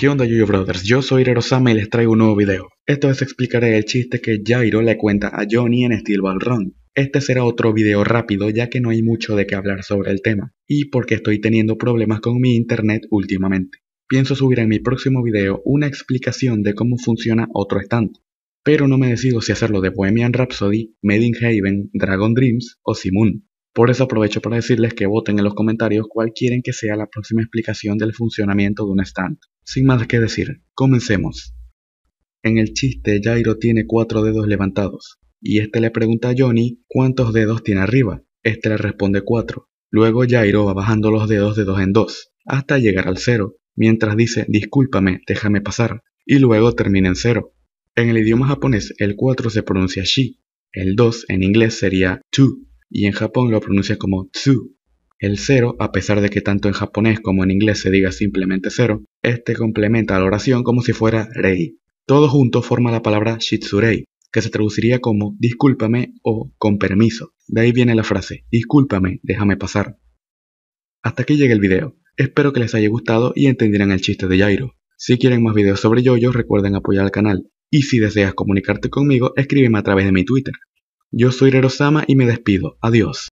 ¿Qué onda Yuyo Brothers? Yo soy Rerosama y les traigo un nuevo video. Esto vez explicaré el chiste que Jairo le cuenta a Johnny en Steel Ball Run. Este será otro video rápido ya que no hay mucho de qué hablar sobre el tema y porque estoy teniendo problemas con mi internet últimamente. Pienso subir en mi próximo video una explicación de cómo funciona otro stand, pero no me decido si hacerlo de Bohemian Rhapsody, Made in Haven, Dragon Dreams o Simon. Por eso aprovecho para decirles que voten en los comentarios cuál quieren que sea la próxima explicación del funcionamiento de un stand. Sin más que decir, comencemos. En el chiste, Jairo tiene cuatro dedos levantados, y este le pregunta a Johnny cuántos dedos tiene arriba. Este le responde cuatro. Luego Jairo va bajando los dedos de dos en dos, hasta llegar al cero, mientras dice discúlpame, déjame pasar, y luego termina en cero. En el idioma japonés, el 4 se pronuncia shi, el 2 en inglés sería tu, y en Japón lo pronuncia como tsu. El cero, a pesar de que tanto en japonés como en inglés se diga simplemente cero, este complementa la oración como si fuera rei. Todo junto forma la palabra shitsurei, que se traduciría como discúlpame o con permiso. De ahí viene la frase, discúlpame, déjame pasar. Hasta aquí llega el video. Espero que les haya gustado y entendieran el chiste de Jairo. Si quieren más videos sobre yo recuerden apoyar al canal. Y si deseas comunicarte conmigo, escríbeme a través de mi Twitter. Yo soy Rerosama y me despido. Adiós.